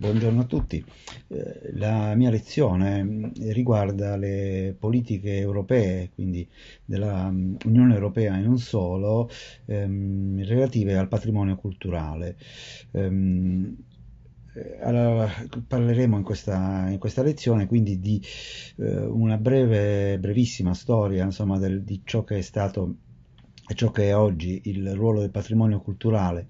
Buongiorno a tutti. Eh, la mia lezione eh, riguarda le politiche europee, quindi dell'Unione mm, Europea e non solo, ehm, relative al patrimonio culturale. Ehm, eh, allora, parleremo in questa, in questa, lezione quindi di eh, una breve, brevissima storia insomma, del, di ciò che è stato e ciò che è oggi il ruolo del patrimonio culturale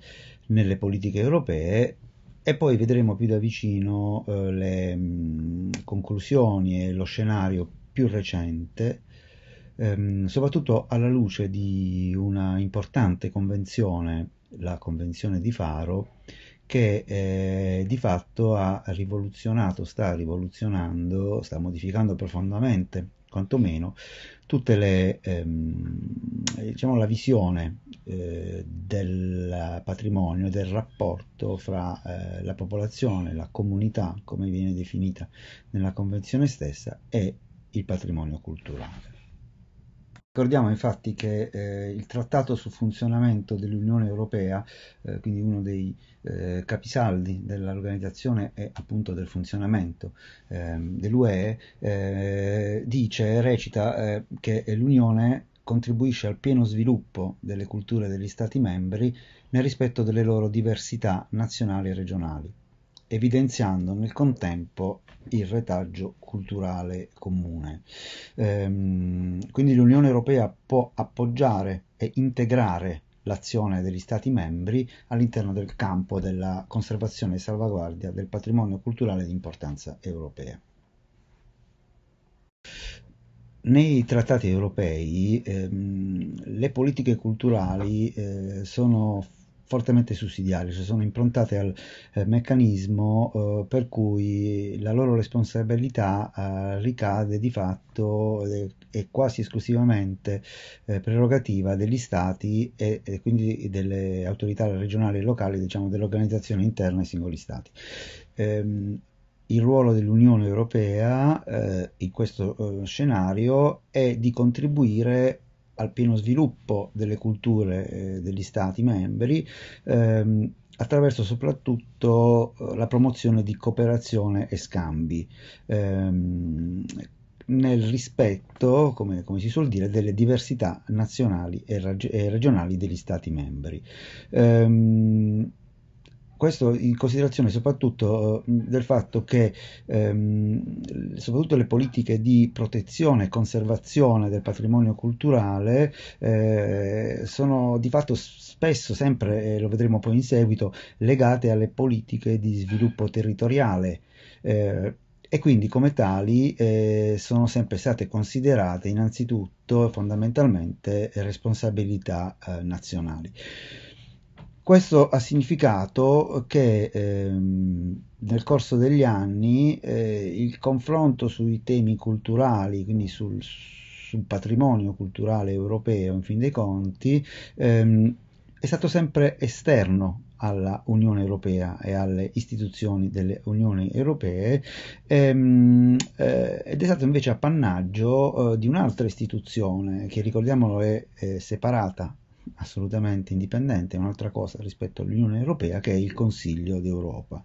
nelle politiche europee e poi vedremo più da vicino eh, le mh, conclusioni e lo scenario più recente, ehm, soprattutto alla luce di una importante convenzione, la Convenzione di Faro, che eh, di fatto ha rivoluzionato, sta rivoluzionando, sta modificando profondamente quantomeno tutte le, ehm, diciamo, la visione eh, del patrimonio, del rapporto fra eh, la popolazione, la comunità, come viene definita nella convenzione stessa, e il patrimonio culturale. Ricordiamo infatti che eh, il Trattato sul funzionamento dell'Unione Europea, eh, quindi uno dei eh, capisaldi dell'organizzazione e appunto del funzionamento ehm, dell'UE, eh, dice, e recita eh, che l'Unione contribuisce al pieno sviluppo delle culture degli Stati membri nel rispetto delle loro diversità nazionali e regionali evidenziando nel contempo il retaggio culturale comune. Ehm, quindi l'Unione Europea può appoggiare e integrare l'azione degli Stati membri all'interno del campo della conservazione e salvaguardia del patrimonio culturale di importanza europea. Nei trattati europei ehm, le politiche culturali eh, sono fortemente sussidiarie, cioè sono improntate al eh, meccanismo eh, per cui la loro responsabilità eh, ricade di fatto e eh, quasi esclusivamente eh, prerogativa degli stati e, e, quindi delle autorità regionali e locali, diciamo dell'organizzazione interna ai singoli stati. Ehm, il ruolo dell'Unione Europea eh, in questo scenario è di contribuire al pieno sviluppo delle culture eh, degli stati membri ehm, attraverso soprattutto eh, la promozione di cooperazione e scambi. Ehm, nel rispetto, come, come, si suol dire, delle diversità nazionali e, rag- e regionali degli Stati membri. Ehm, questo in considerazione soprattutto eh, del fatto che ehm, soprattutto le politiche di protezione e conservazione del patrimonio culturale eh, sono di fatto spesso, sempre, eh, lo vedremo poi in seguito, legate alle politiche di sviluppo territoriale. Eh, e quindi come tali eh, sono sempre state considerate innanzitutto fondamentalmente responsabilità eh, nazionali. Questo ha significato che ehm, nel corso degli anni eh, il confronto sui temi culturali, quindi sul, sul, patrimonio culturale europeo in fin dei conti, ehm, è stato sempre esterno alla Unione Europea e alle istituzioni delle Unioni Europee ehm, eh, ed è stato invece appannaggio eh, di un'altra istituzione che ricordiamolo è, è separata assolutamente indipendente, un'altra cosa rispetto all'Unione Europea che è il Consiglio d'Europa.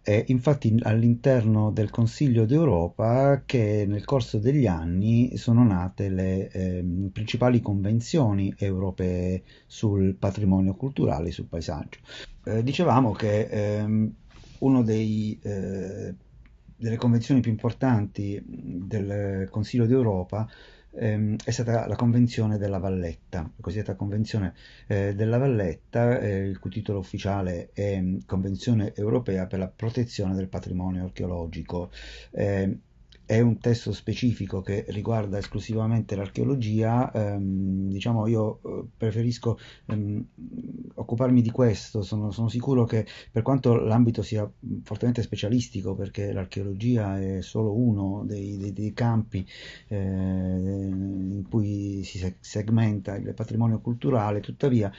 È infatti all'interno del Consiglio d'Europa che nel corso degli anni sono nate le eh, principali convenzioni europee sul patrimonio culturale e sul paesaggio. Eh, dicevamo che ehm, una eh, delle convenzioni più importanti del Consiglio d'Europa ehm, è stata la Convenzione della Valletta, la cosiddetta Convenzione eh, della Valletta, eh, il cui titolo ufficiale è mm, Convenzione europea per la protezione del patrimonio archeologico. Eh, è un testo specifico che riguarda esclusivamente l'archeologia, ehm, diciamo io eh, preferisco ehm, occuparmi di questo, sono, sono, sicuro che per quanto l'ambito sia fortemente specialistico, perché l'archeologia è solo uno dei, dei, dei campi eh, in cui si segmenta il patrimonio culturale, tuttavia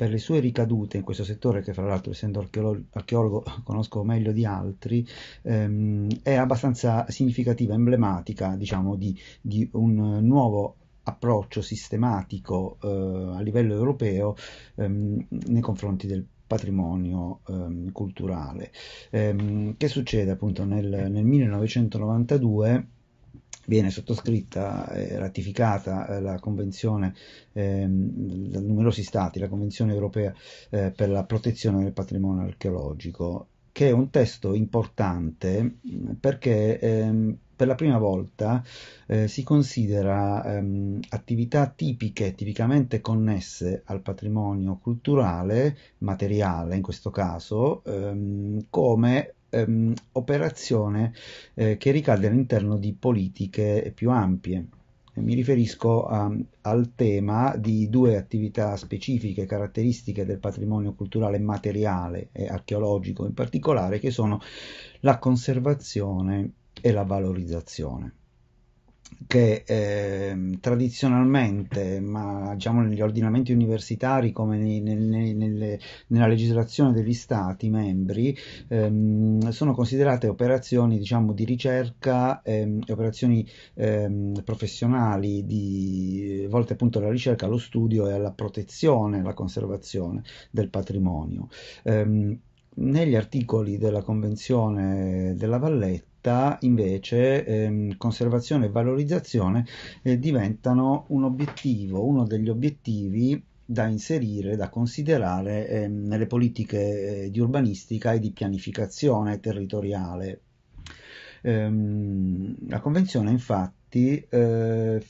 per le sue ricadute in questo settore, che fra l'altro essendo archeolo- archeologo conosco meglio di altri, ehm, è abbastanza significativa, emblematica diciamo, di, di un nuovo approccio sistematico eh, a livello europeo ehm, nei confronti del patrimonio ehm, culturale. Ehm, che succede appunto nel, nel 1992? viene sottoscritta e ratificata eh, la Convenzione ehm, da numerosi Stati, la Convenzione europea eh, per la protezione del patrimonio archeologico, che è un testo importante perché ehm, per la prima volta eh, si considera ehm, attività tipiche, tipicamente connesse al patrimonio culturale, materiale in questo caso, ehm, come ehm, operazione eh, che ricade all'interno di politiche più ampie. Mi riferisco a, ehm, al tema di due attività specifiche, caratteristiche del patrimonio culturale materiale e archeologico in particolare, che sono la conservazione e la valorizzazione che eh, tradizionalmente, ma diciamo negli ordinamenti universitari come nei, nei, nelle, nella legislazione degli stati membri, ehm, sono considerate operazioni diciamo, di ricerca, ehm, operazioni ehm, professionali di, volte appunto alla ricerca, allo studio e alla protezione, alla conservazione del patrimonio ehm, negli articoli della Convenzione della Valletta detta invece ehm, conservazione e valorizzazione eh, diventano un obiettivo, uno degli obiettivi da inserire, da considerare eh, nelle politiche eh, di urbanistica e di pianificazione territoriale. Ehm, la Convenzione infatti eh,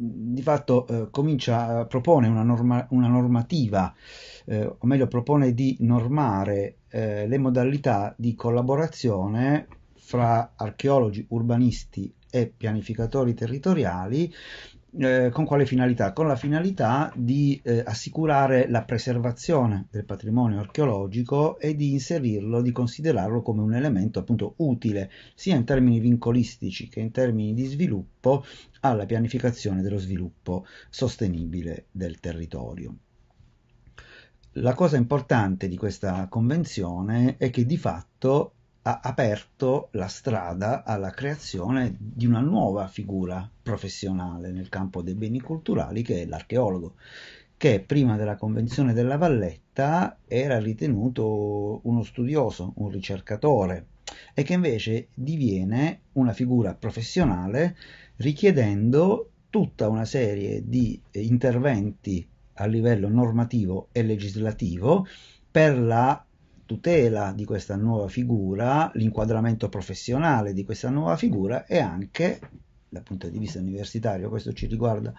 di fatto eh, comincia, propone una, norma, una normativa, eh, o meglio propone di normare le modalità di collaborazione fra archeologi, urbanisti e pianificatori territoriali eh, con quale finalità? Con la finalità di eh, assicurare la preservazione del patrimonio archeologico e di inserirlo, di considerarlo come un elemento appunto utile sia in termini vincolistici che in termini di sviluppo alla pianificazione dello sviluppo sostenibile del territorio. La cosa importante di questa convenzione è che di fatto ha aperto la strada alla creazione di una nuova figura professionale nel campo dei beni culturali che è l'archeologo, che prima della Convenzione della Valletta era ritenuto uno studioso, un ricercatore e che invece diviene una figura professionale richiedendo tutta una serie di interventi a livello normativo e legislativo per la tutela di questa nuova figura, l'inquadramento professionale di questa nuova figura e anche dal punto di vista universitario, questo ci riguarda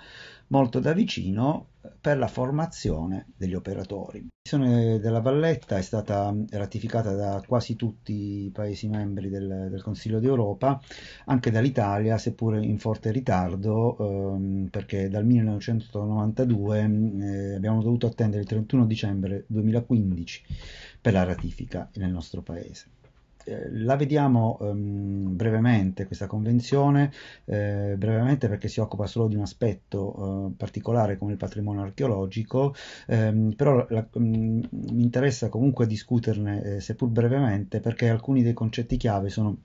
molto da vicino, per la formazione degli operatori. La decisione della Valletta è stata ratificata da quasi tutti i Paesi membri del, del Consiglio d'Europa, anche dall'Italia, seppure in forte ritardo, ehm, perché dal 1992 eh, abbiamo dovuto attendere il 31 dicembre 2015 per la ratifica nel nostro Paese eh, la vediamo um, brevemente questa convenzione, eh, brevemente perché si occupa solo di un aspetto uh, particolare come il patrimonio archeologico, ehm, però la, um, mi interessa comunque discuterne eh, seppur brevemente perché alcuni dei concetti chiave sono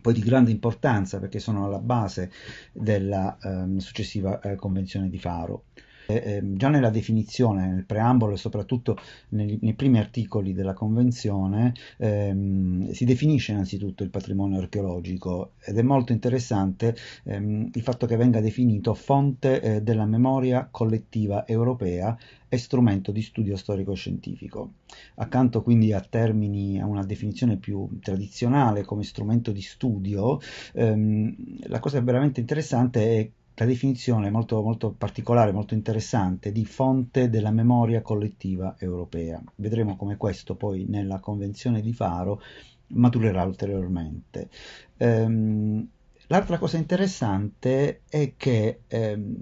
poi di grande importanza perché sono alla base della um, successiva eh, convenzione di Faro. Eh, ehm, già nella definizione, nel preambolo e soprattutto nei, nei primi articoli della Convenzione ehm, si definisce innanzitutto il patrimonio archeologico ed è molto interessante ehm, il fatto che venga definito fonte eh, della memoria collettiva europea e strumento di studio storico-scientifico. Accanto quindi a termini, a una definizione più tradizionale come strumento di studio, ehm, la cosa veramente interessante è la definizione molto, molto particolare, molto interessante di fonte della memoria collettiva europea. Vedremo come questo poi nella Convenzione di Faro maturerà ulteriormente. Ehm, l'altra cosa interessante è che ehm,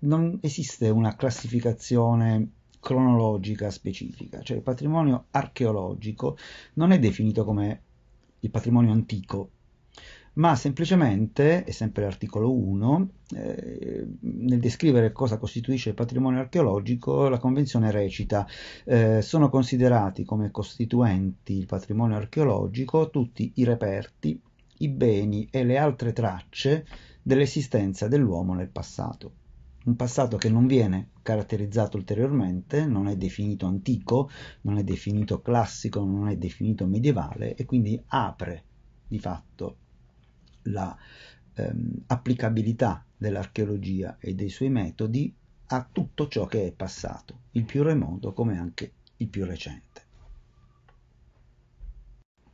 non esiste una classificazione cronologica specifica, cioè il patrimonio archeologico non è definito come il patrimonio antico ma semplicemente, e sempre l'articolo 1, eh, nel descrivere cosa costituisce il patrimonio archeologico, la Convenzione recita eh, sono considerati come costituenti il patrimonio archeologico tutti i reperti, i beni e le altre tracce dell'esistenza dell'uomo nel passato. Un passato che non viene caratterizzato ulteriormente, non è definito antico, non è definito classico, non è definito medievale e quindi apre di fatto la ehm, applicabilità dell'archeologia e dei suoi metodi a tutto ciò che è passato, il più remoto come anche il più recente.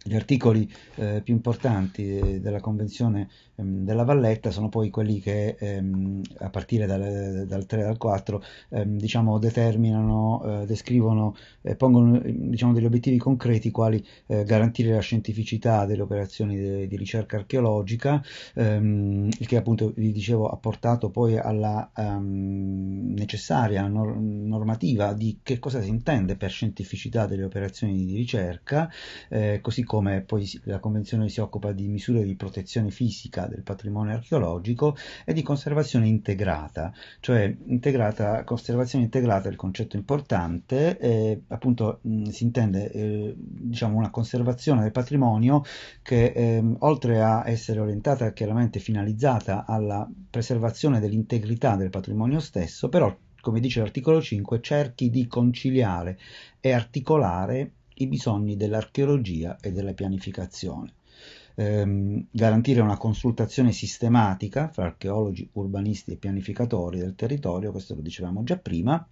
Gli articoli eh, più importanti eh, della Convenzione ehm, della Valletta sono poi quelli che, ehm, a partire dal, dal 3 e dal 4, ehm, diciamo, determinano, eh, descrivono e eh, pongono ehm, diciamo, degli obiettivi concreti quali eh, garantire la scientificità delle operazioni de, di ricerca archeologica, ehm, il che appunto vi dicevo ha portato poi alla ehm, necessaria nor- normativa di che cosa si intende per scientificità delle operazioni di ricerca, eh, così come siccome poi la Convenzione si occupa di misure di protezione fisica del patrimonio archeologico e di conservazione integrata, cioè integrata, conservazione integrata è il concetto importante, eh, appunto mh, si intende eh, diciamo una conservazione del patrimonio che ehm, oltre a essere orientata chiaramente finalizzata alla preservazione dell'integrità del patrimonio stesso, però come dice l'articolo 5, cerchi di conciliare e articolare i bisogni dell'archeologia e della pianificazione. Ehm, garantire una consultazione sistematica fra archeologi, urbanisti e pianificatori del territorio, questo lo dicevamo già prima,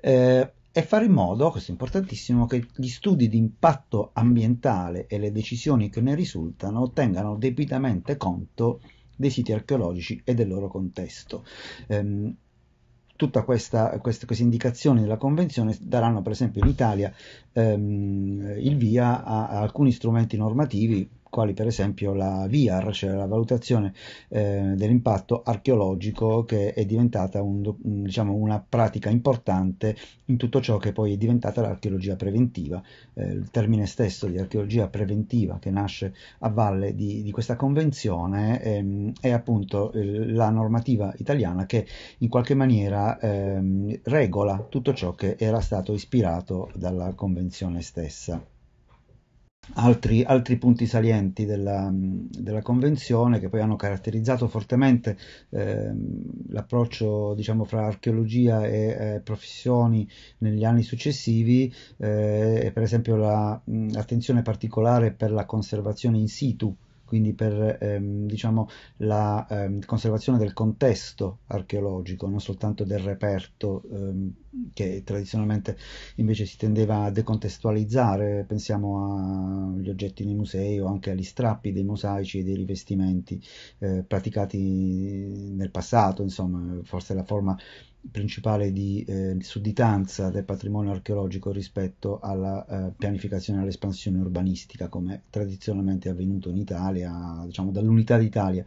eh, e fare in modo, questo è importantissimo, che gli studi di impatto ambientale e le decisioni che ne risultano tengano debitamente conto dei siti archeologici e del loro contesto. Ehm, tutte queste, queste, indicazioni della Convenzione daranno per esempio in Italia ehm, il via a, a alcuni strumenti normativi quali per esempio la VIAR, cioè la valutazione eh, dell'impatto archeologico che è diventata un, diciamo, una pratica importante in tutto ciò che poi è diventata l'archeologia preventiva. Eh, il termine stesso di archeologia preventiva che nasce a valle di, di questa convenzione ehm, è appunto eh, la normativa italiana che in qualche maniera ehm, regola tutto ciò che era stato ispirato dalla convenzione stessa altri, altri punti salienti della, della, Convenzione che poi hanno caratterizzato fortemente eh, l'approccio diciamo, fra archeologia e eh, professioni negli anni successivi, eh, per esempio l'attenzione la, particolare per la conservazione in situ quindi per ehm, diciamo, la ehm, conservazione del contesto archeologico, non soltanto del reperto ehm, che tradizionalmente invece si tendeva a decontestualizzare, pensiamo agli oggetti nei musei o anche agli strappi dei mosaici e dei rivestimenti eh, praticati nel passato, insomma, forse la forma principale di eh, sudditanza del patrimonio archeologico rispetto alla eh, pianificazione e all'espansione urbanistica come tradizionalmente è avvenuto in Italia, diciamo dall'unità d'Italia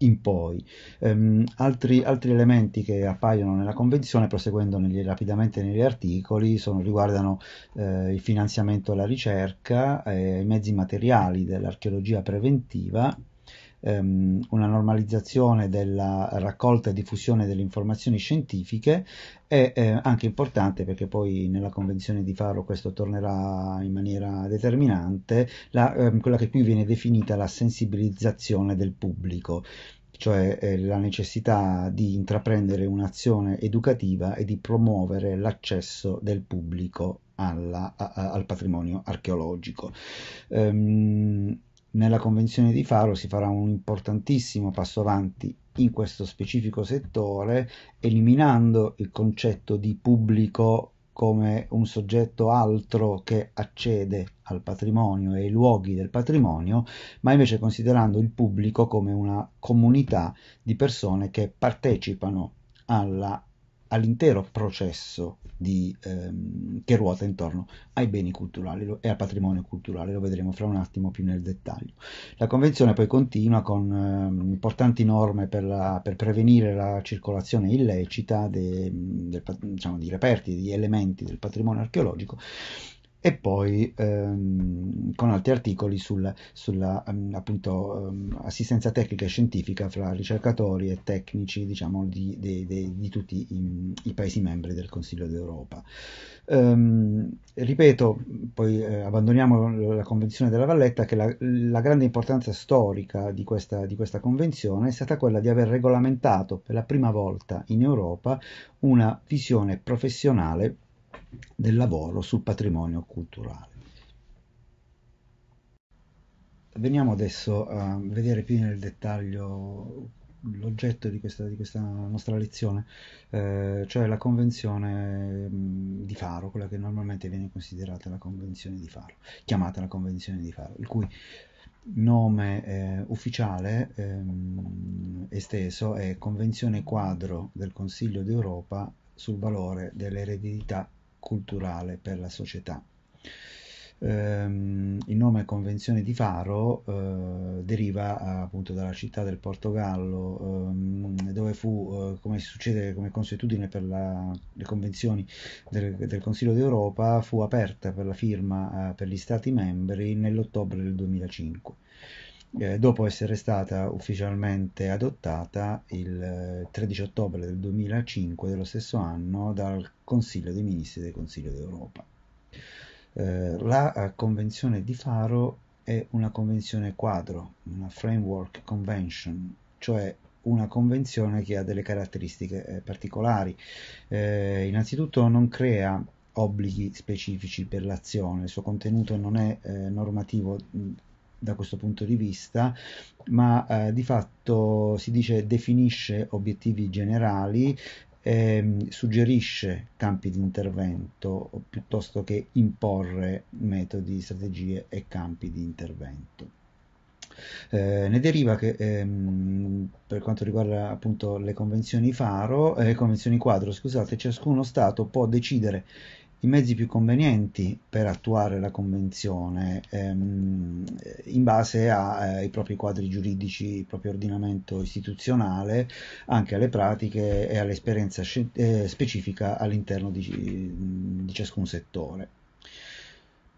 in poi. Um, altri, altri, elementi che appaiono nella convenzione, proseguendo negli, rapidamente negli articoli, sono, riguardano eh, il finanziamento alla ricerca, eh, i mezzi materiali dell'archeologia preventiva ehm, una normalizzazione della raccolta e diffusione delle informazioni scientifiche è eh, anche importante perché poi nella Convenzione di Faro questo tornerà in maniera determinante, la, ehm, quella che qui viene definita la sensibilizzazione del pubblico cioè eh, la necessità di intraprendere un'azione educativa e di promuovere l'accesso del pubblico alla, a, al patrimonio archeologico. Um, nella Convenzione di Faro si farà un importantissimo passo avanti in questo specifico settore, eliminando il concetto di pubblico come un soggetto altro che accede al patrimonio e ai luoghi del patrimonio, ma invece considerando il pubblico come una comunità di persone che partecipano alla all'intero processo di, ehm, che ruota intorno ai beni culturali e al patrimonio culturale, lo vedremo fra un attimo più nel dettaglio. La Convenzione poi continua con ehm, importanti norme per, la, per, prevenire la circolazione illecita de, del, diciamo, di reperti, di elementi del patrimonio archeologico e poi ehm, con altri articoli sul, sulla ehm, appunto, ehm, assistenza tecnica e scientifica fra ricercatori e tecnici diciamo, di, di, di, di, tutti i, i, Paesi membri del Consiglio d'Europa. Ehm, ripeto, poi eh, abbandoniamo la Convenzione della Valletta, che la, la grande importanza storica questa, di questa Convenzione è stata quella di aver regolamentato per la prima volta in Europa una visione professionale del lavoro sul patrimonio culturale. Veniamo adesso a vedere più nel dettaglio l'oggetto di questa, di questa, nostra lezione, eh, cioè la convenzione mm, di Faro, quella che normalmente viene considerata la convenzione di Faro, chiamata la convenzione di Faro, il cui nome eh, ufficiale ehm, esteso è Convenzione quadro del Consiglio d'Europa sul valore dell'eredità culturale per la società. Um, il nome Convenzione di Faro uh, deriva eh, appunto dalla città del Portogallo um, dove fu, uh, come succede come consuetudine per la, le convenzioni del, del, Consiglio d'Europa, fu aperta per la firma uh, per gli Stati membri nell'ottobre del 2005. Eh, dopo essere stata ufficialmente adottata il 13 eh, ottobre del 2005 dello stesso anno dal Consiglio dei Ministri del Consiglio d'Europa. Eh, la Convenzione di Faro è una convenzione quadro, una framework convention, cioè una convenzione che ha delle caratteristiche particolari. Eh, innanzitutto non crea obblighi specifici per l'azione, il suo contenuto non è eh, normativo da questo punto di vista, ma eh, di fatto si dice definisce obiettivi generali, ehm, suggerisce campi di intervento piuttosto che imporre metodi, strategie e campi di intervento. Eh, ne deriva che ehm, per quanto riguarda appunto le convenzioni, faro, eh, convenzioni quadro, scusate, ciascuno Stato può decidere i mezzi più convenienti per attuare la Convenzione ehm, in base ai eh, propri quadri giuridici, il proprio ordinamento istituzionale, anche alle pratiche e all'esperienza eh, specifica all'interno di, di ciascun settore.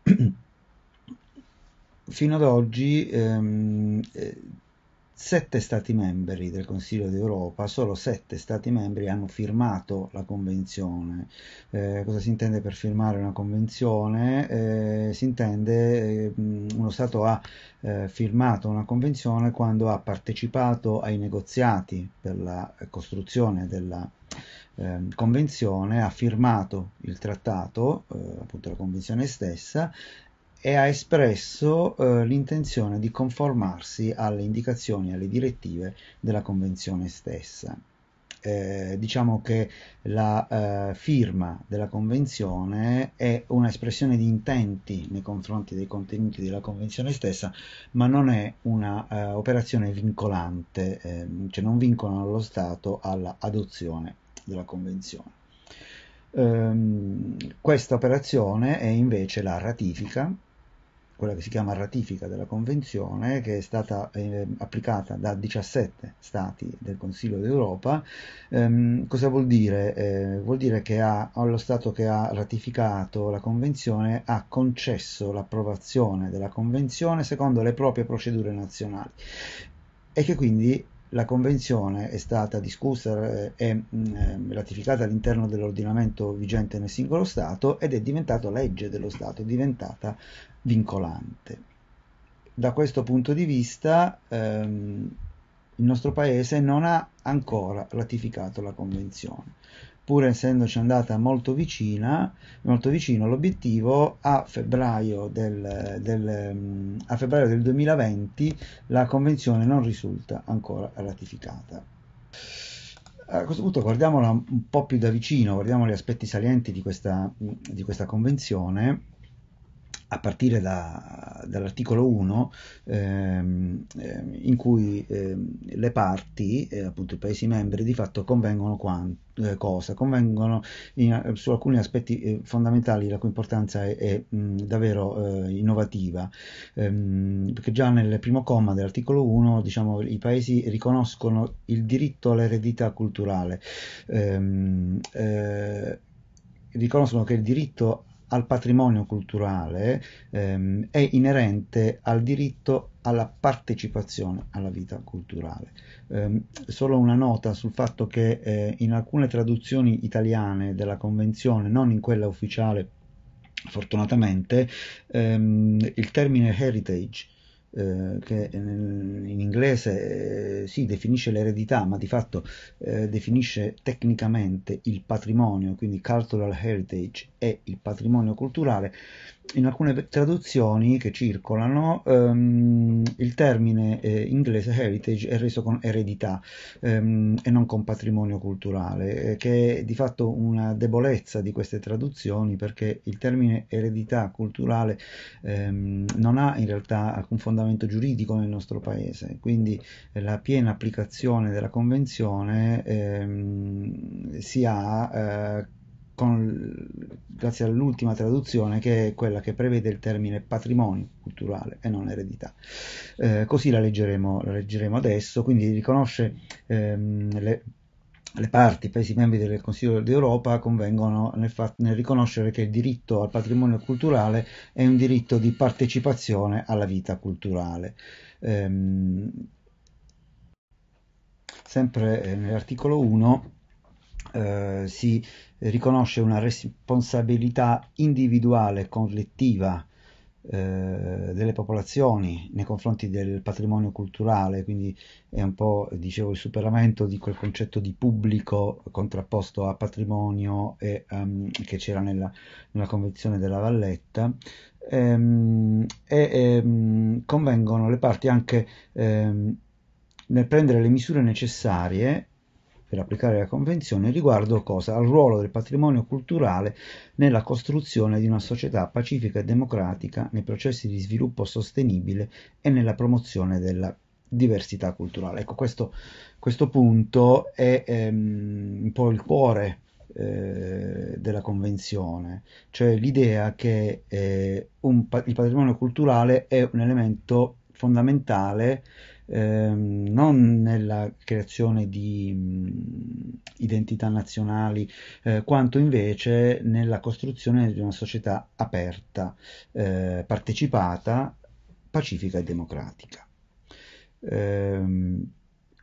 fino ad oggi ehm, eh, sette Stati membri del Consiglio d'Europa, solo sette Stati membri hanno firmato la Convenzione. Eh, cosa si intende per firmare una Convenzione? Eh, si intende eh, uno Stato ha eh, firmato una Convenzione quando ha partecipato ai negoziati per la costruzione della ehm, Convenzione, ha firmato il trattato, eh, appunto la Convenzione stessa, e ha espresso eh, l'intenzione di conformarsi alle indicazioni e alle direttive della Convenzione stessa. Eh, diciamo che la eh, firma della Convenzione è un'espressione di intenti nei confronti dei contenuti della Convenzione stessa, ma non è un'operazione eh, vincolante, ehm, cioè non vincolano lo Stato all'adozione della Convenzione. Ehm, questa operazione è invece la ratifica quella che si chiama ratifica della Convenzione, che è stata eh, applicata da 17 Stati del Consiglio d'Europa. Ehm, cosa vuol dire? Eh, vuol dire che ha, allo Stato che ha ratificato la Convenzione ha concesso l'approvazione della Convenzione secondo le proprie procedure nazionali e che quindi la Convenzione è stata discussa e eh, mm, eh, ratificata all'interno dell'ordinamento vigente nel singolo Stato ed è diventata legge dello Stato, è diventata vincolante. Da questo punto di vista ehm, il nostro Paese non ha ancora ratificato la Convenzione. Pur essendoci andata molto, vicina, molto vicino, l'obiettivo a febbraio del, del, mm, a febbraio del 2020 la Convenzione non risulta ancora ratificata. A questo punto guardiamola un po' più da vicino, guardiamo gli aspetti salienti di questa, di questa Convenzione a partire da, dall'articolo 1 ehm, ehm, in cui ehm, le parti, eh, appunto i Paesi membri, di fatto convengono quanto, eh, cosa? Convengono in, su alcuni aspetti eh, fondamentali la cui importanza è, è mh, mm, davvero eh, innovativa, ehm, perché già nel primo comma dell'articolo 1 diciamo, i Paesi riconoscono il diritto all'eredità culturale ehm, eh, riconoscono che il diritto al patrimonio culturale ehm, è inerente al diritto alla partecipazione alla vita culturale. Eh, solo una nota sul fatto che eh, in alcune traduzioni italiane della Convenzione, non in quella ufficiale fortunatamente, ehm, il termine heritage eh, che in inglese eh, si sì, definisce l'eredità, ma di fatto eh, definisce tecnicamente il patrimonio, quindi cultural heritage è il patrimonio culturale, in alcune traduzioni che circolano um, il termine eh, inglese heritage è reso con eredità um, e non con patrimonio culturale, eh, che è di fatto una debolezza di queste traduzioni perché il termine eredità culturale um, non ha in realtà alcun fondamento giuridico nel nostro paese, quindi eh, la piena applicazione della Convenzione si ha eh, con, grazie all'ultima traduzione che è quella che prevede il termine patrimonio culturale e non eredità. Eh, così la leggeremo, la leggeremo, adesso, quindi riconosce ehm, le, le parti, i Paesi membri del Consiglio d'Europa convengono nel, fatto, nel, riconoscere che il diritto al patrimonio culturale è un diritto di partecipazione alla vita culturale. Ehm, sempre eh, nell'articolo 1 eh, si riconosce una responsabilità individuale e collettiva eh, delle popolazioni nei confronti del patrimonio culturale, quindi è un po' dicevo il superamento di quel concetto di pubblico contrapposto a patrimonio e, um, che c'era nella, nella, convenzione della Valletta. Ehm, e ehm, convengono le parti anche ehm, nel prendere le misure necessarie per applicare la Convenzione riguardo cosa? al ruolo del patrimonio culturale nella costruzione di una società pacifica e democratica, nei processi di sviluppo sostenibile e nella promozione della diversità culturale. Ecco, questo, questo punto è ehm, un po' il cuore eh, della Convenzione, cioè l'idea che eh, un, il patrimonio culturale è un elemento fondamentale ehm, non nella creazione di mh, identità nazionali, eh, quanto invece nella costruzione di una società aperta, eh, partecipata, pacifica e democratica. Eh,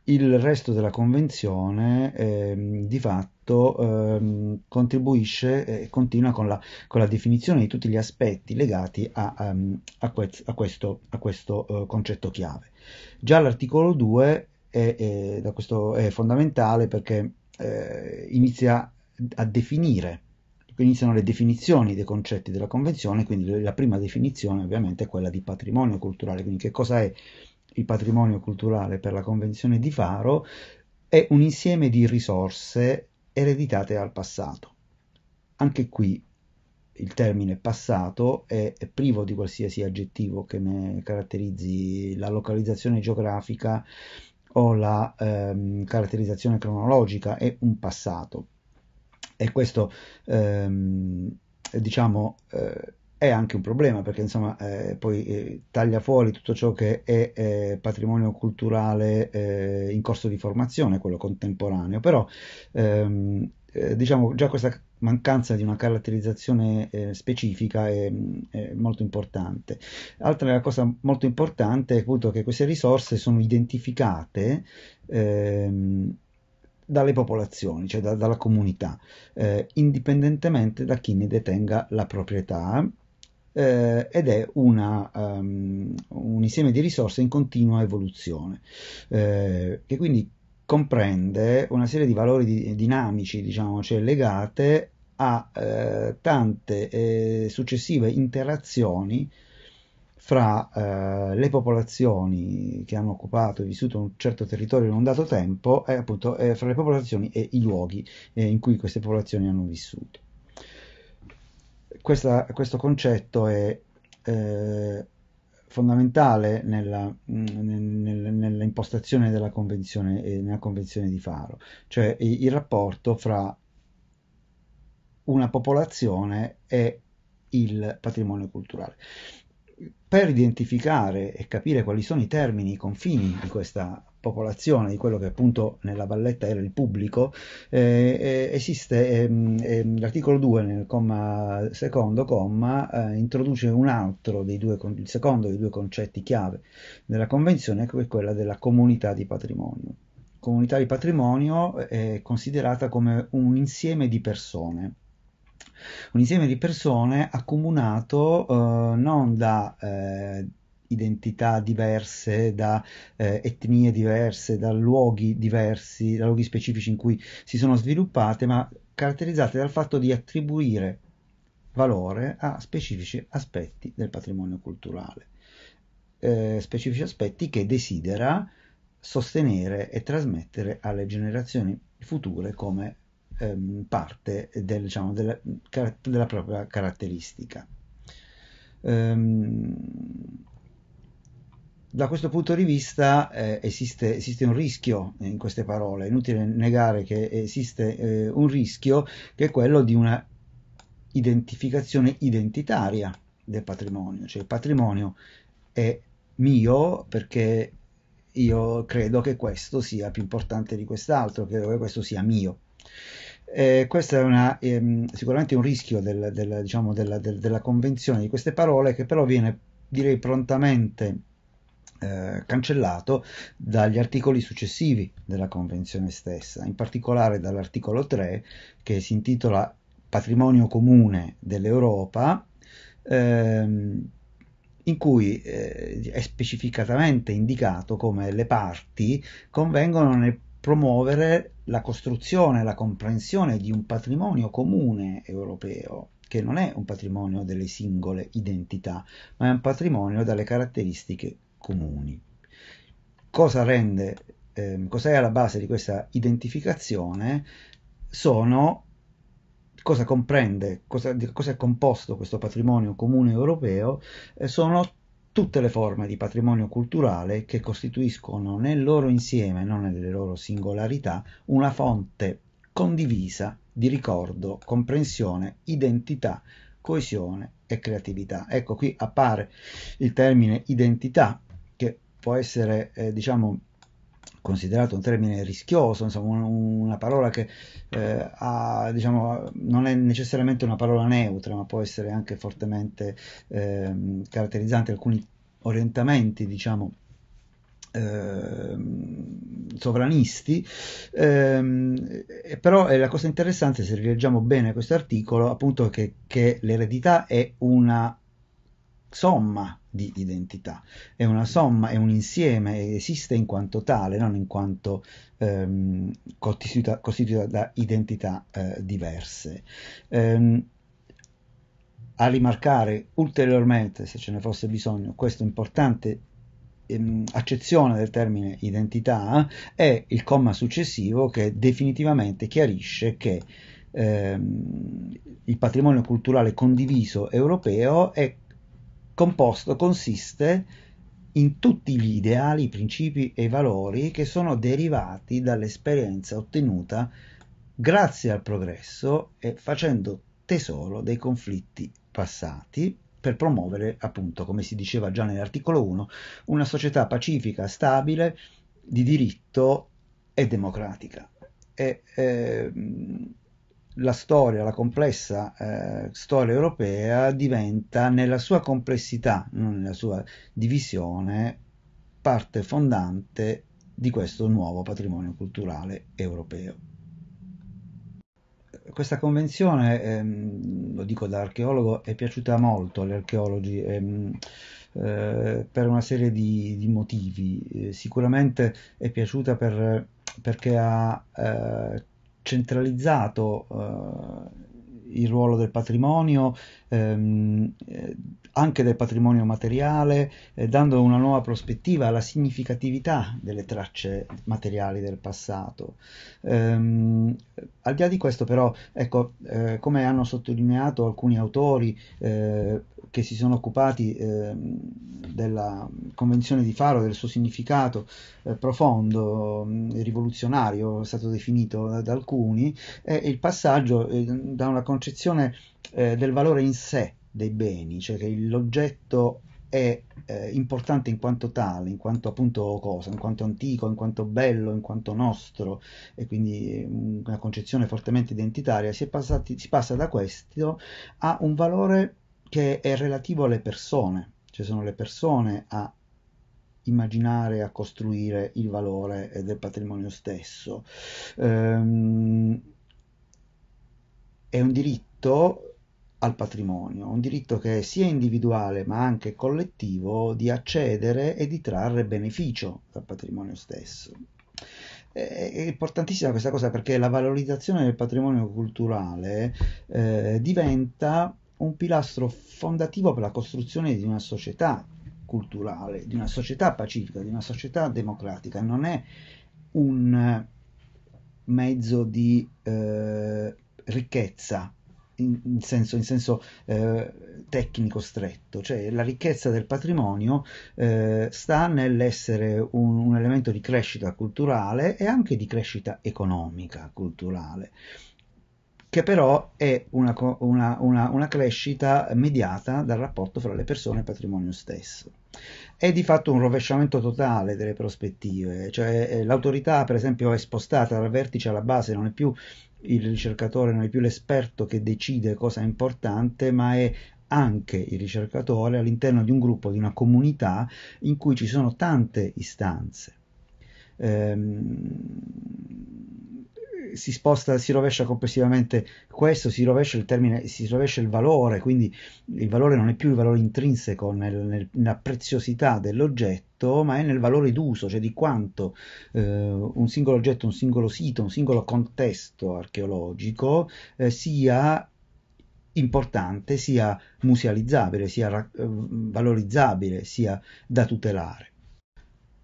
il resto della Convenzione ehm, di fatto appunto ehm, contribuisce e eh, continua con la, con la, definizione di tutti gli aspetti legati a, um, a, que a questo, a questo uh, concetto chiave. Già l'articolo 2 è, è, è, fondamentale perché eh, inizia a definire iniziano le definizioni dei concetti della convenzione, quindi la prima definizione ovviamente è quella di patrimonio culturale, quindi che cosa è il patrimonio culturale per la convenzione di Faro? È un insieme di risorse ereditate dal passato. Anche qui il termine passato è, è privo di qualsiasi aggettivo che ne caratterizzi la localizzazione geografica o la ehm, caratterizzazione cronologica, è un passato. E questo, ehm, diciamo, eh, è anche un problema perché insomma eh, poi eh, taglia fuori tutto ciò che è eh, patrimonio culturale eh, in corso di formazione, quello contemporaneo, però ehm, eh, diciamo già questa mancanza di una caratterizzazione eh, specifica è, è, molto importante. Altra cosa molto importante è appunto che queste risorse sono identificate ehm, dalle popolazioni, cioè da, dalla comunità, eh, indipendentemente da chi ne detenga la proprietà eh, ed è una, um, un insieme di risorse in continua evoluzione, eh, che quindi comprende una serie di valori di, dinamici, diciamo, cioè legate a eh, tante eh, successive interazioni fra eh, le popolazioni che hanno occupato e vissuto un certo territorio in un dato tempo e appunto eh, fra le popolazioni e i luoghi eh, in cui queste popolazioni hanno vissuto questa, questo concetto è eh, fondamentale nella, mm, nel, nell'impostazione della convenzione, nella convenzione di Faro, cioè il rapporto fra una popolazione e il patrimonio culturale per identificare e capire quali sono i termini, i confini di questa popolazione, di quello che appunto nella valletta era il pubblico, eh, eh esiste eh, l'articolo 2 nel comma, secondo comma eh, introduce un altro dei due, il secondo dei due concetti chiave della convenzione che è quella della comunità di patrimonio. Comunità di patrimonio è eh, considerata come un insieme di persone un insieme di persone accomunato eh, non da eh, identità diverse, da eh, etnie diverse, da luoghi diversi, da luoghi specifici in cui si sono sviluppate, ma caratterizzate dal fatto di attribuire valore a specifici aspetti del patrimonio culturale, eh, specifici aspetti che desidera sostenere e trasmettere alle generazioni future come ehm, parte del, diciamo, della, della, propria caratteristica. Ehm, da questo punto di vista eh, esiste, esiste, un rischio in queste parole, è inutile negare che esiste eh, un rischio che è quello di una identificazione identitaria del patrimonio, cioè il patrimonio è mio perché io credo che questo sia più importante di quest'altro, credo che questo sia mio. Eh, questo è una, ehm, sicuramente un rischio del, del, diciamo, della, del, della, convenzione di queste parole che però viene, direi, prontamente eh, cancellato dagli articoli successivi della convenzione stessa, in particolare dall'articolo 3 che si intitola Patrimonio comune dell'Europa. Ehm, in cui eh, è specificatamente indicato come le parti convengono nel promuovere la costruzione, la comprensione di un patrimonio comune europeo, che non è un patrimonio delle singole identità, ma è un patrimonio dalle caratteristiche comuni. Cosa rende, eh, cos'è alla base di questa identificazione? Sono cosa comprende, cosa, di cosa è composto questo patrimonio comune europeo, eh, sono tutte le forme di patrimonio culturale che costituiscono nel loro insieme, non nelle loro singolarità, una fonte condivisa di ricordo, comprensione, identità, coesione e creatività. Ecco qui appare il termine identità che può essere eh, diciamo considerato un termine rischioso, insomma una parola che eh, ha, diciamo, non è necessariamente una parola neutra, ma può essere anche fortemente eh, caratterizzante alcuni orientamenti, diciamo, ehm, ehm, eh, sovranisti, eh, però la cosa interessante se rileggiamo bene questo articolo appunto è che, che l'eredità è una somma di identità, è una somma, è un insieme, esiste in quanto tale, non in quanto ehm, costituita, costituita, da identità eh, diverse. Ehm, a rimarcare ulteriormente, se ce ne fosse bisogno, questa importante ehm, accezione del termine identità è il comma successivo che definitivamente chiarisce che ehm, il patrimonio culturale condiviso europeo è composto consiste in tutti gli ideali, principi e valori che sono derivati dall'esperienza ottenuta grazie al progresso e facendo tesoro dei conflitti passati per promuovere, appunto, come si diceva già nell'articolo 1, una società pacifica, stabile, di diritto e democratica. E, eh, la storia, la complessa eh, storia europea diventa nella sua complessità, non nella sua divisione, parte fondante di questo nuovo patrimonio culturale europeo. Questa convenzione, ehm, lo dico da archeologo, è piaciuta molto agli archeologi. Ehm, eh, per una serie di, di motivi. Eh, sicuramente è piaciuta per, perché ha eh, centralizzato eh, il ruolo del patrimonio, ehm, eh, anche del patrimonio materiale, eh, dando una nuova prospettiva alla significatività delle tracce materiali del passato. Ehm, al di là di questo però, ecco, eh, come hanno sottolineato alcuni autori eh, che si sono occupati ehm, della Convenzione di Faro, del suo significato eh, profondo, e mm, rivoluzionario, è stato definito da, da alcuni, è eh, il passaggio eh, da una concezione del valore in sé dei beni, cioè che l'oggetto è eh, importante in quanto tale, in quanto appunto cosa, in quanto antico, in quanto bello, in quanto nostro, e quindi eh, una concezione fortemente identitaria, si, passati, si passa da questo a un valore che è relativo alle persone, cioè sono le persone a immaginare, a costruire il valore eh, del patrimonio stesso. Ehm, è un diritto al patrimonio, un diritto che è sia individuale ma anche collettivo di accedere e di trarre beneficio dal patrimonio stesso. È importantissima questa cosa perché la valorizzazione del patrimonio culturale eh, diventa un pilastro fondativo per la costruzione di una società culturale, di una società pacifica, di una società democratica. Non è un mezzo di eh, ricchezza in, in senso, in senso eh, tecnico stretto, cioè la ricchezza del patrimonio eh, sta nell'essere un, un, elemento di crescita culturale e anche di crescita economica culturale che però è una, una, una, una crescita mediata dal rapporto fra le persone e il patrimonio stesso è di fatto un rovesciamento totale delle prospettive, cioè eh, l'autorità per esempio è spostata dal vertice alla base, non è più il ricercatore non è più l'esperto che decide cosa è importante, ma è anche il ricercatore all'interno di un gruppo, di una comunità in cui ci sono tante istanze. Ehm, si sposta, si rovescia complessivamente questo, si rovescia il termine, si rovescia il valore, quindi il valore non è più il valore intrinseco nel, nel, nella preziosità dell'oggetto, ma è nel valore d'uso, cioè di quanto eh, un singolo oggetto, un singolo sito, un singolo contesto archeologico eh, sia importante, sia musealizzabile, sia eh, valorizzabile, sia da tutelare.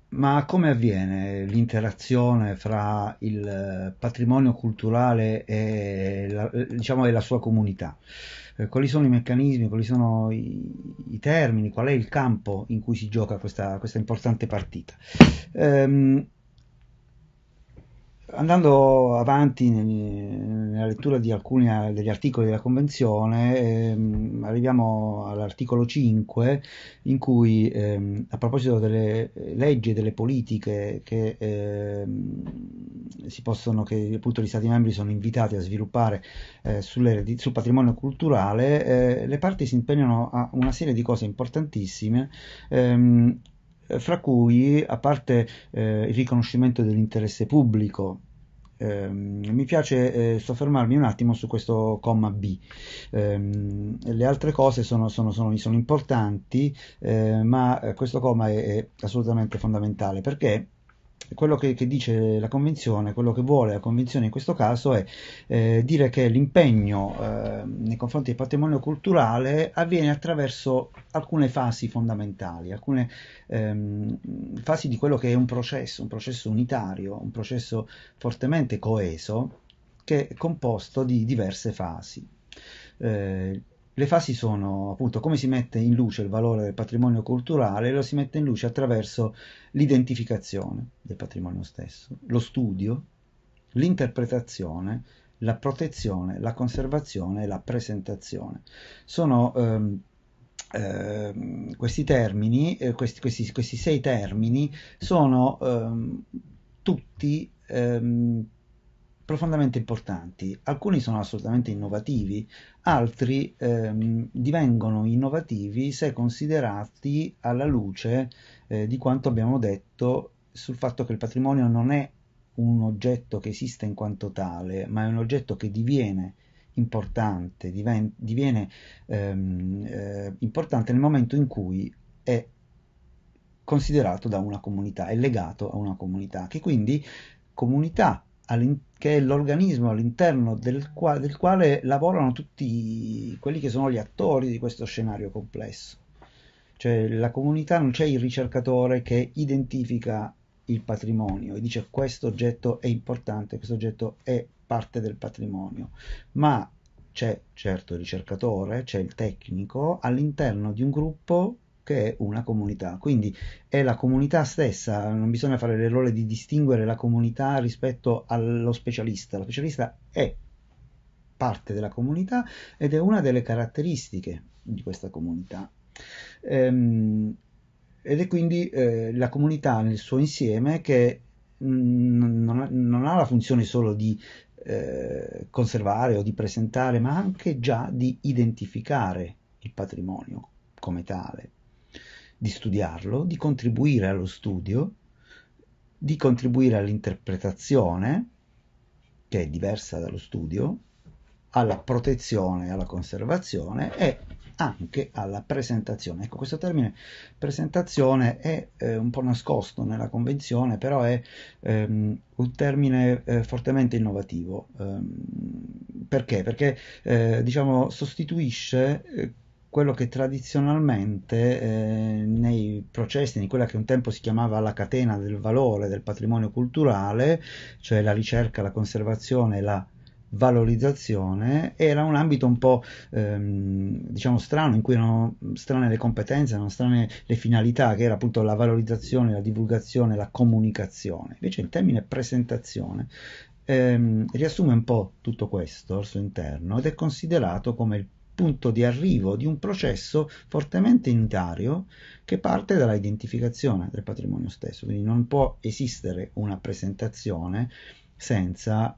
Ma come avviene l'interazione fra il eh, patrimonio culturale e la, eh, diciamo, e la sua comunità? Eh, quali sono i meccanismi, quali sono i, i, termini, qual è il campo in cui si gioca questa, questa importante partita? Ehm, andando avanti nella lettura di alcuni degli articoli della Convenzione, ehm, arriviamo all'articolo 5 in cui ehm, a proposito delle leggi e delle politiche che, ehm, si possono, che appunto gli Stati membri sono invitati a sviluppare eh, sulle, sul patrimonio culturale, eh, le parti si impegnano a una serie di cose importantissime ehm, fra cui, a parte eh, il riconoscimento dell'interesse pubblico Ehm, mi piace eh, soffermarmi un attimo su questo comma B. Eh, le altre cose sono, sono, sono, sono importanti, eh, ma eh, questo comma è, è assolutamente fondamentale perché quello che, che, dice la Convenzione, quello che vuole la Convenzione in questo caso è eh, dire che l'impegno eh, nei confronti del patrimonio culturale avviene attraverso alcune fasi fondamentali, alcune ehm, fasi di quello che è un processo, un processo unitario, un processo fortemente coeso che è composto di diverse fasi. Eh, le fasi sono appunto come si mette in luce il valore del patrimonio culturale, lo si mette in luce attraverso l'identificazione del patrimonio stesso, lo studio, l'interpretazione, la protezione, la conservazione e la presentazione. Sono ehm, ehm, questi termini, eh, questi, questi, questi, sei termini sono ehm, tutti ehm, profondamente importanti. Alcuni sono assolutamente innovativi, altri ehm, divengono innovativi se considerati alla luce eh, di quanto abbiamo detto sul fatto che il patrimonio non è un oggetto che esiste in quanto tale, ma è un oggetto che diviene importante, diven- diviene ehm, eh, importante nel momento in cui è considerato da una comunità, è legato a una comunità, che quindi comunità che è l'organismo all'interno del, qua del, quale lavorano tutti quelli che sono gli attori di questo scenario complesso. Cioè la comunità non c'è il ricercatore che identifica il patrimonio e dice questo oggetto è importante, questo oggetto è parte del patrimonio, ma c'è certo il ricercatore, c'è il tecnico all'interno di un gruppo che è una comunità. Quindi è la comunità stessa, non bisogna fare l'errore di distinguere la comunità rispetto allo specialista. Lo specialista è parte della comunità ed è una delle caratteristiche di questa comunità. Ehm, ed è quindi eh, la comunità nel suo insieme che mm, non ha, non ha la funzione solo di eh, conservare o di presentare, ma anche già di identificare il patrimonio come tale di studiarlo, di contribuire allo studio, di contribuire all'interpretazione, che è diversa dallo studio, alla protezione, alla conservazione e anche alla presentazione. Ecco, questo termine presentazione è eh, un po' nascosto nella convenzione, però è ehm, un termine eh, fortemente innovativo. Ehm, perché? Perché eh, diciamo, sostituisce eh, quello che tradizionalmente eh, nei processi, in quella che un tempo si chiamava la catena del valore del patrimonio culturale, cioè la ricerca, la conservazione, la valorizzazione era un ambito un po' ehm, diciamo strano in cui erano strane le competenze, erano strane le finalità che era appunto la valorizzazione, la divulgazione, la comunicazione. Invece il termine presentazione ehm, riassume un po' tutto questo al suo interno ed è considerato come il punto di arrivo di un processo fortemente unitario che parte dalla identificazione del patrimonio stesso, quindi non può esistere una presentazione senza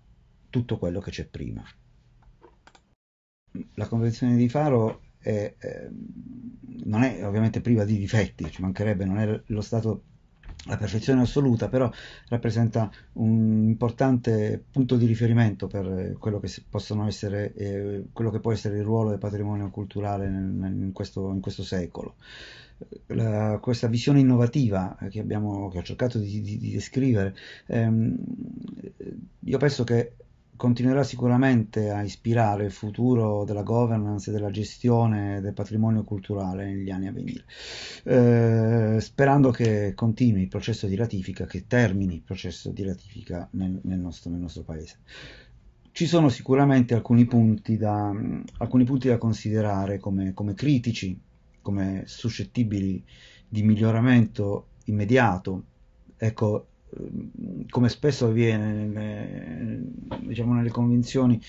tutto quello che c'è prima. La Convenzione di Faro è, eh, non è ovviamente priva di difetti, ci mancherebbe, non è lo Stato la perfezione assoluta, però rappresenta un importante punto di riferimento per quello che, possono essere, eh, quello che può essere il ruolo del patrimonio culturale in questo, in questo secolo. La, questa visione innovativa che, abbiamo, che ho cercato di, di, di descrivere, ehm, io penso che continuerà sicuramente a ispirare il futuro della governance e della gestione del patrimonio culturale negli anni a venire, eh, sperando che continui il processo di ratifica, che termini il processo di ratifica nel, nel, nostro, nel nostro, paese. Ci sono sicuramente alcuni punti da, alcuni punti da considerare come, come critici, come suscettibili di miglioramento immediato. Ecco, Ehm, come spesso avviene nelle, diciamo, nelle convenzioni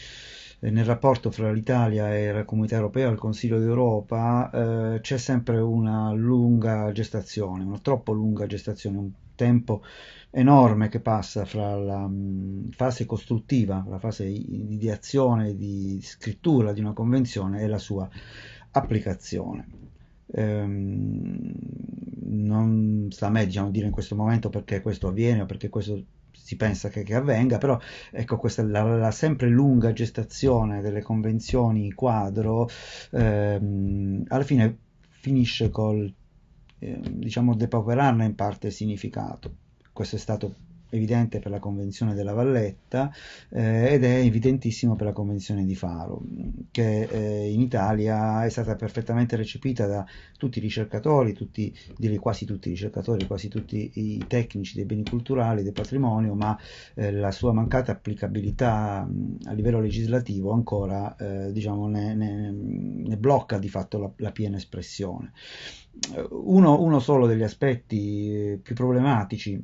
eh, nel rapporto fra l'Italia e la comunità europea, il Consiglio d'Europa, eh, c'è sempre una lunga gestazione, una troppo lunga gestazione, un tempo enorme che passa fra la mh, mm, fase costruttiva, la fase di, di azione, di scrittura di una convenzione e la sua applicazione ehm, non sta a me diciamo, dire in questo momento perché questo avviene o perché questo si pensa che, che avvenga, però ecco questa la, la, sempre lunga gestazione delle convenzioni quadro ehm, alla fine finisce col eh, diciamo depauperarne in parte il significato. Questo è stato evidente per la Convenzione della Valletta eh, ed è evidentissimo per la Convenzione di Faro, che eh, in Italia è stata perfettamente recepita da tutti i ricercatori, tutti, direi quasi tutti i ricercatori, quasi tutti i tecnici dei beni culturali, del patrimonio, ma eh, la sua mancata applicabilità mh, a livello legislativo ancora eh, diciamo, ne, ne, ne, blocca di fatto la, la piena espressione. Uno, uno solo degli aspetti eh, più problematici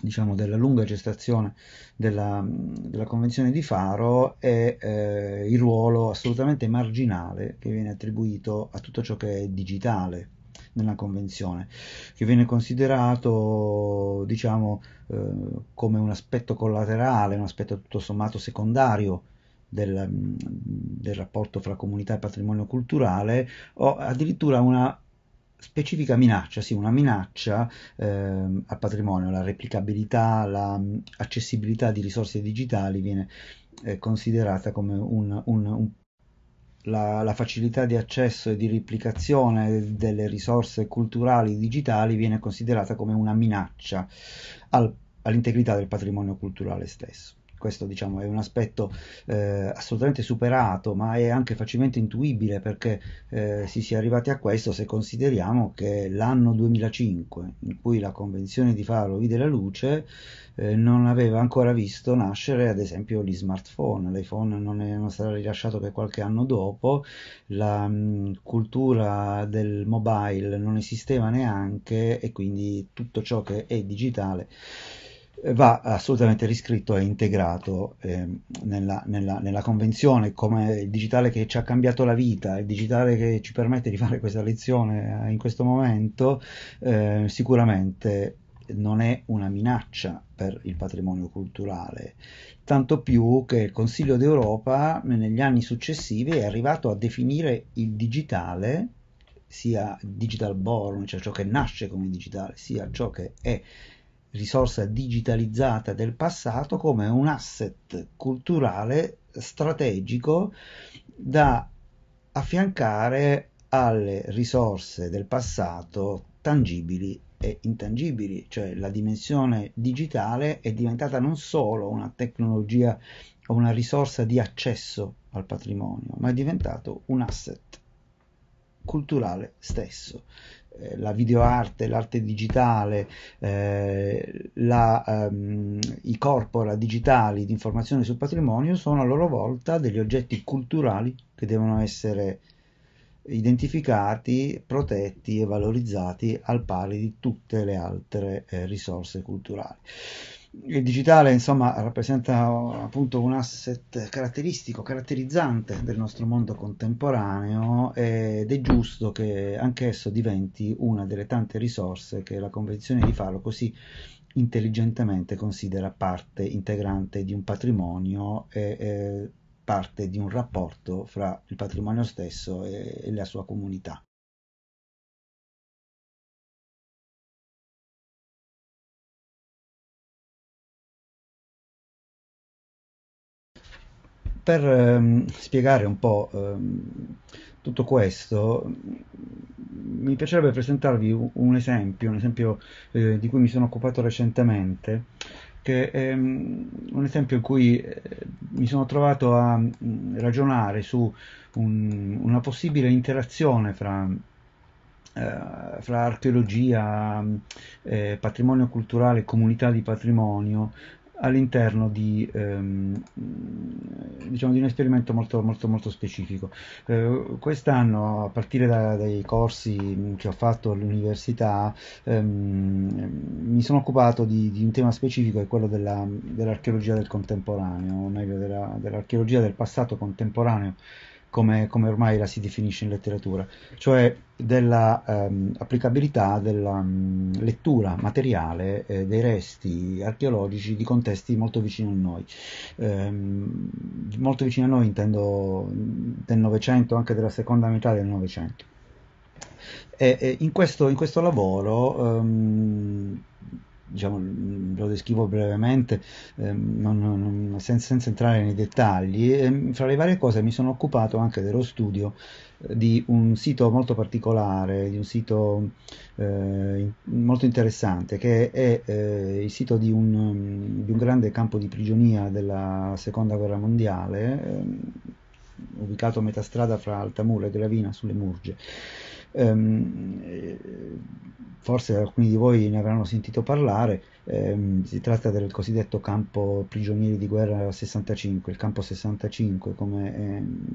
diciamo, della lunga gestazione della, della Convenzione di Faro è eh, il ruolo assolutamente marginale che viene attribuito a tutto ciò che è digitale nella Convenzione, che viene considerato diciamo, eh, come un aspetto collaterale, un aspetto tutto sommato secondario del, del, rapporto fra comunità e patrimonio culturale o addirittura una specifica minaccia, sì, una minaccia eh, al patrimonio, la replicabilità, l'accessibilità la mm, di risorse digitali viene eh, considerata come un, un, un la, la, facilità di accesso e di replicazione delle risorse culturali digitali viene considerata come una minaccia al, all'integrità del patrimonio culturale stesso questo diciamo, è un aspetto eh, assolutamente superato, ma è anche facilmente intuibile perché eh, si sia arrivati a questo se consideriamo che l'anno 2005, in cui la Convenzione di Faro vide la luce, eh, non aveva ancora visto nascere ad esempio gli smartphone, l'iPhone non, è, non sarà rilasciato che qualche anno dopo, la mh, mm, cultura del mobile non esisteva neanche e quindi tutto ciò che è digitale va assolutamente riscritto e integrato eh, nella, nella, nella, convenzione come il digitale che ci ha cambiato la vita, il digitale che ci permette di fare questa lezione eh, in questo momento, eh, sicuramente non è una minaccia per il patrimonio culturale, tanto più che il Consiglio d'Europa negli anni successivi è arrivato a definire il digitale, sia digital born, cioè ciò che nasce come digitale, sia ciò che è risorsa digitalizzata del passato come un asset culturale strategico da affiancare alle risorse del passato tangibili e intangibili, cioè la dimensione digitale è diventata non solo una tecnologia o una risorsa di accesso al patrimonio, ma è diventato un asset culturale stesso. Eh, la videoarte, l'arte digitale, eh, la, um, i corpora digitali di informazione sul patrimonio sono a loro volta degli oggetti culturali che devono essere identificati, protetti e valorizzati al pari di tutte le altre eh, risorse culturali il digitale insomma rappresenta appunto un asset caratteristico, caratterizzante del nostro mondo contemporaneo ed è giusto che anch'esso diventi una delle tante risorse che la Convenzione di Faro così intelligentemente considera parte integrante di un patrimonio e, e parte di un rapporto fra il patrimonio stesso e, e la sua comunità. per ehm, spiegare un po' ehm, tutto questo, mi piacerebbe presentarvi un, esempio, un esempio eh, di cui mi sono occupato recentemente, che è um, ehm, un esempio in cui eh, mi sono trovato a mh, mm, ragionare su un, una possibile interazione fra eh, fra archeologia, eh, patrimonio culturale, e comunità di patrimonio, all'interno di, ehm, diciamo, di un esperimento molto, molto, molto specifico. Eh, quest'anno, a partire da, dai corsi mm, che ho fatto all'università, ehm, mi sono occupato di, di, un tema specifico, che è quello della, dell'archeologia del contemporaneo, o meglio della, dell'archeologia del passato contemporaneo come, come ormai la si definisce in letteratura, cioè della ehm, applicabilità della mh, mm, lettura materiale eh, dei resti archeologici di contesti molto vicini a noi. Ehm, molto vicini a noi intendo del Novecento, anche della seconda metà del Novecento. E, e in, questo, in, questo, lavoro ehm, diciamo, lo descrivo brevemente ehm, non, non, senza, senza, entrare nei dettagli e, ehm, fra le varie cose mi sono occupato anche dello studio eh, di un sito molto particolare di un sito eh, molto interessante che è eh, il sito di un, di un, grande campo di prigionia della seconda guerra mondiale ehm, ubicato a metà strada fra Altamura e Gravina sulle Murge Ehm, eh, forse alcuni di voi ne avranno sentito parlare, ehm, si tratta del cosiddetto campo prigionieri di guerra 65, il campo 65 come è ehm,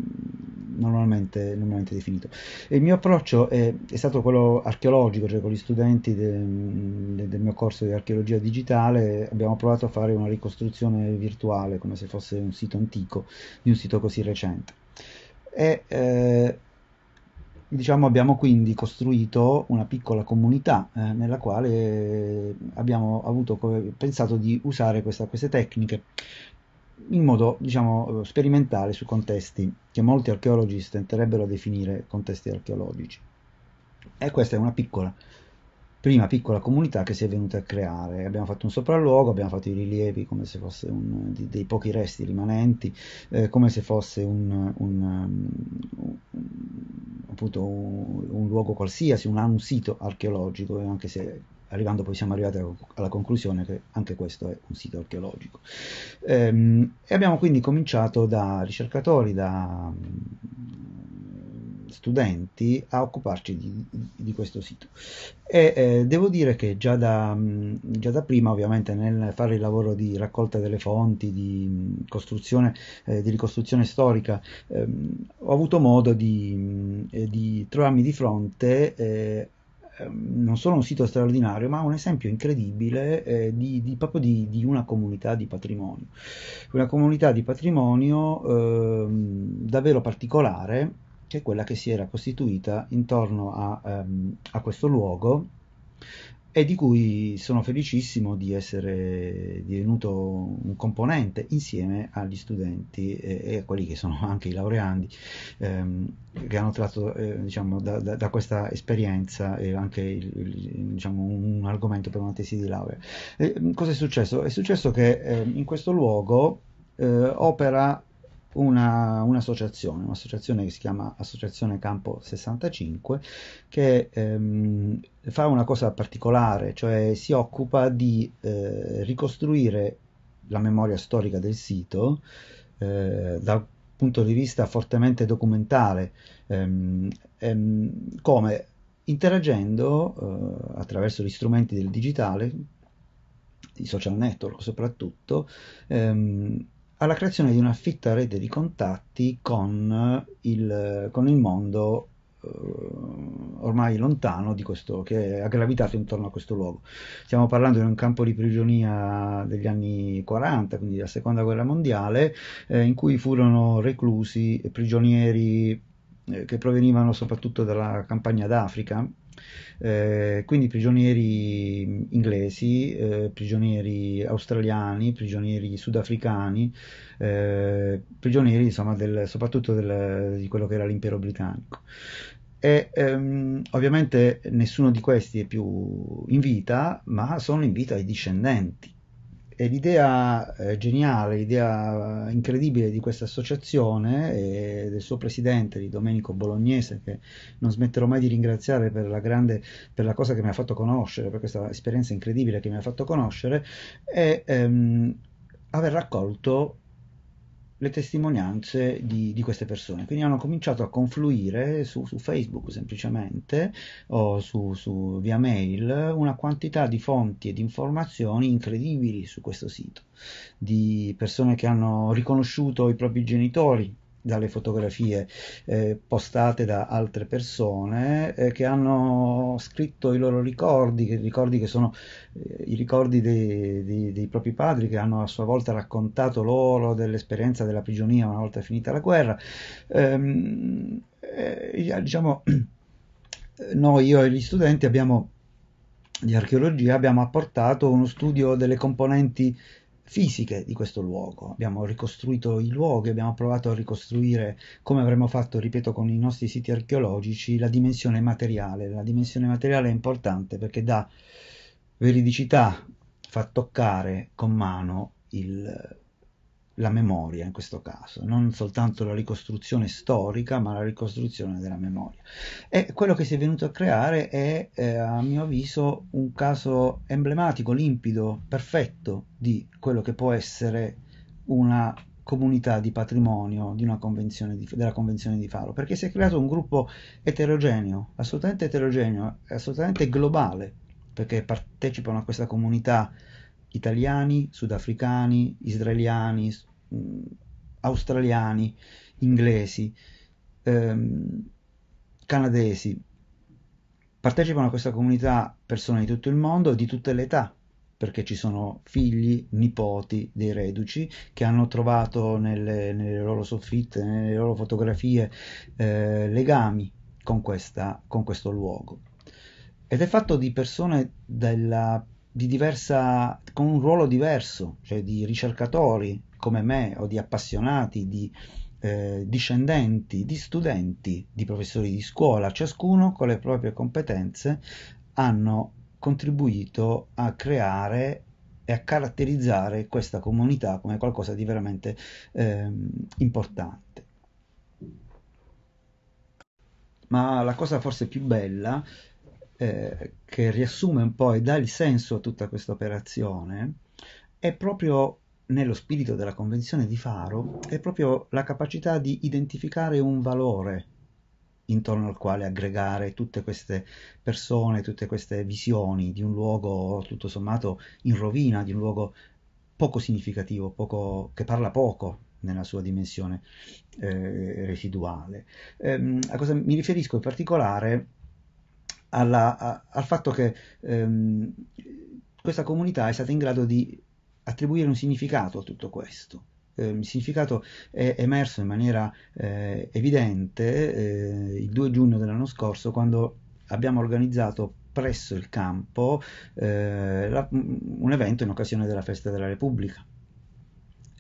normalmente, normalmente definito. E il mio approccio è, è, stato quello archeologico, cioè con gli studenti de, de, del mio corso di archeologia digitale abbiamo provato a fare una ricostruzione virtuale come se fosse un sito antico di un sito così recente. E, eh, diciamo, abbiamo quindi costruito una piccola comunità eh, nella quale abbiamo avuto, pensato di usare questa, queste tecniche in modo diciamo, sperimentale su contesti che molti archeologi stenterebbero a definire contesti archeologici. E questa è una piccola prima piccola comunità che si è venuta a creare. Abbiamo fatto un sopralluogo, abbiamo fatto i rilievi come se fosse un, di, dei pochi resti rimanenti, eh, come se fosse un, un, um, un luogo qualsiasi, un sito archeologico, anche se arrivando poi siamo arrivati alla conclusione che anche questo è un sito archeologico. Ehm, e abbiamo quindi cominciato da ricercatori, da studenti a occuparci di, di questo sito. E eh, devo dire che già da, mm, già da, prima, ovviamente, nel fare il lavoro di raccolta delle fonti, di, mm, costruzione, eh, di ricostruzione storica, ehm, ho avuto modo di, mm, eh, di trovarmi di fronte eh, ehm, non solo un sito straordinario, ma un esempio incredibile eh, di, di, proprio di, di, una comunità di patrimonio. Una comunità di patrimonio eh, davvero particolare che è quella che si era costituita intorno a, um, a questo luogo e di cui sono felicissimo di essere divenuto un componente insieme agli studenti e, a quelli che sono anche i laureandi ehm, che hanno tratto eh, diciamo, da, da, da, questa esperienza eh, anche il, il, diciamo, un argomento per una tesi di laurea. Eh, mm, cosa è successo? È successo che ehm, in questo luogo eh, opera una, un'associazione, un'associazione che si chiama Associazione Campo 65, che ehm, fa una cosa particolare, cioè si occupa di eh, ricostruire la memoria storica del sito eh, dal punto di vista fortemente documentale, ehm, ehm, come interagendo eh, attraverso gli strumenti del digitale, i social network soprattutto, ehm, alla creazione di una fitta rete di contatti con il, con il mondo eh, ormai lontano di questo, che ha gravitato intorno a questo luogo. Stiamo parlando di un campo di prigionia degli anni 40, quindi della seconda guerra mondiale, eh, in cui furono reclusi prigionieri eh, che provenivano soprattutto dalla campagna d'Africa, eh, quindi prigionieri inglesi, eh, prigionieri australiani, prigionieri sudafricani, eh, prigionieri insomma, del, soprattutto del, di quello che era l'impero britannico. E, ehm, ovviamente nessuno di questi è più in vita, ma sono in vita i discendenti e l'idea eh, geniale, l'idea eh, incredibile di questa associazione e del suo presidente, di Domenico Bolognese, che non smetterò mai di ringraziare per la grande, per la cosa che mi ha fatto conoscere, per questa esperienza incredibile che mi ha fatto conoscere, è ehm, aver raccolto le testimonianze di, di, queste persone. Quindi hanno cominciato a confluire su, su Facebook semplicemente o su, su, via mail una quantità di fonti e di informazioni incredibili su questo sito, di persone che hanno riconosciuto i propri genitori dalle fotografie eh, postate da altre persone eh, che hanno scritto i loro ricordi, ricordi che sono eh, i ricordi dei, dei, dei, propri padri che hanno a sua volta raccontato loro dell'esperienza della prigionia una volta finita la guerra. Ehm, eh, diciamo, noi, io e gli studenti abbiamo, di archeologia abbiamo apportato uno studio delle componenti fisiche di questo luogo. Abbiamo ricostruito i luoghi, abbiamo provato a ricostruire, come avremmo fatto, ripeto, con i nostri siti archeologici, la dimensione materiale. La dimensione materiale è importante perché dà veridicità, fa toccare con mano il la memoria in questo caso, non soltanto la ricostruzione storica, ma la ricostruzione della memoria. E quello che si è venuto a creare è, eh, a mio avviso, un caso emblematico, limpido, perfetto di quello che può essere una comunità di patrimonio di convenzione di, della Convenzione di Faro, perché si è creato un gruppo eterogeneo, assolutamente eterogeneo, assolutamente globale, perché partecipano a questa comunità italiani, sudafricani, israeliani, australiani, inglesi, ehm, canadesi. Partecipano a questa comunità persone di tutto il mondo, e di tutte le età, perché ci sono figli, nipoti dei reduci che hanno trovato nelle, nelle loro soffitte, nelle loro fotografie, eh, legami con, questa, con questo luogo. Ed è fatto di persone della di diversa, con un ruolo diverso, cioè di ricercatori, come me o di appassionati, di eh, discendenti, di studenti, di professori di scuola, ciascuno con le proprie competenze hanno contribuito a creare e a caratterizzare questa comunità come qualcosa di veramente eh, importante. Ma la cosa forse più bella eh, che riassume un po' e dà il senso a tutta questa operazione è proprio nello spirito della Convenzione di Faro è proprio la capacità di identificare un valore intorno al quale aggregare tutte queste persone, tutte queste visioni di un luogo tutto sommato in rovina, di un luogo poco significativo, poco, che parla poco nella sua dimensione eh, residuale. Eh, a cosa mi riferisco in particolare alla, a, al fatto che ehm, questa comunità è stata in grado di attribuire un significato a tutto questo. Ehm, il significato è emerso in maniera eh, evidente eh, il 2 giugno dell'anno scorso quando abbiamo organizzato presso il campo eh, la, mm, un evento in occasione della festa della Repubblica.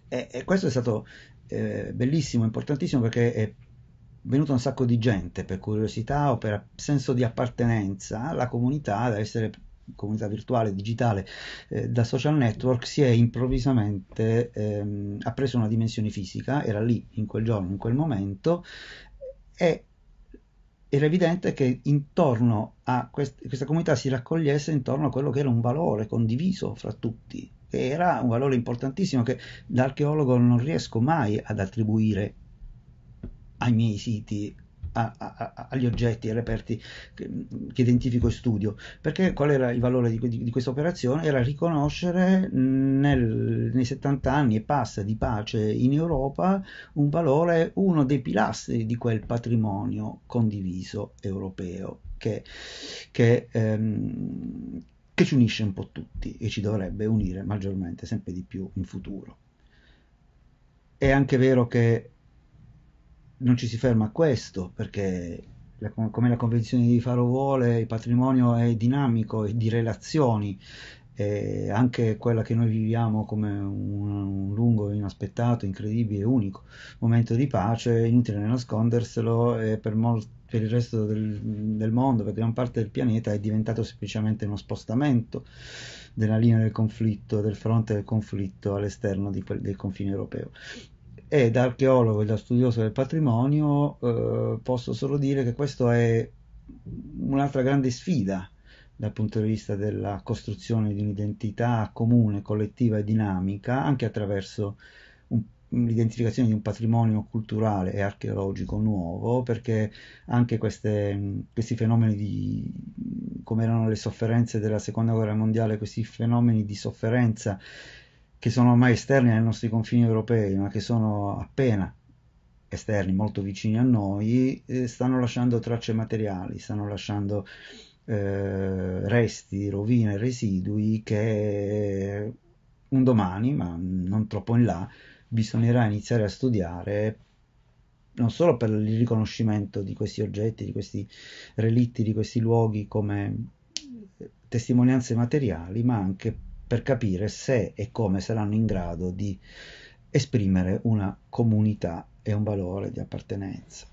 E, e questo è stato eh, bellissimo, importantissimo perché è venuto un sacco di gente per curiosità o per senso di appartenenza alla comunità ad essere comunità virtuale, digitale, eh, da social network, si è improvvisamente ehm, ha preso una dimensione fisica, era lì in quel giorno, in quel momento, e era evidente che intorno a quest- questa comunità si raccogliesse intorno a quello che era un valore condiviso fra tutti, che era un valore importantissimo che da archeologo non riesco mai ad attribuire ai miei siti a, a, agli oggetti e reperti che, che, identifico e studio. Perché qual era il valore di, di, di questa operazione? Era riconoscere nel, nei 70 anni e passa di pace in Europa un valore, uno dei pilastri di quel patrimonio condiviso europeo che, che, ehm, che ci unisce un po' tutti e ci dovrebbe unire maggiormente, sempre di più in futuro. È anche vero che non ci si ferma a questo perché la, come la Convenzione di Faro vuole, il patrimonio è dinamico, e di relazioni, è anche quella che noi viviamo come un, un lungo, inaspettato, incredibile, unico momento di pace, inutile nasconderselo, e per, mol- per il resto del, del mondo, per gran parte del pianeta, è diventato semplicemente uno spostamento della linea del conflitto, del fronte del conflitto all'esterno que- del confine europeo e da archeologo e da studioso del patrimonio eh, posso solo dire che questa è un'altra grande sfida dal punto di vista della costruzione di un'identità comune, collettiva e dinamica, anche attraverso un, l'identificazione di un patrimonio culturale e archeologico nuovo, perché anche queste, questi fenomeni di, come erano le sofferenze della seconda guerra mondiale, questi fenomeni di sofferenza che sono ormai esterni ai nostri confini europei, ma che sono appena esterni, molto vicini a noi, stanno lasciando tracce materiali, stanno lasciando eh, resti, rovine, residui che un domani, ma non troppo in là, bisognerà iniziare a studiare non solo per il riconoscimento di questi oggetti, di questi relitti, di questi luoghi come testimonianze materiali, ma anche per per capire se e come saranno in grado di esprimere una comunità e un valore di appartenenza.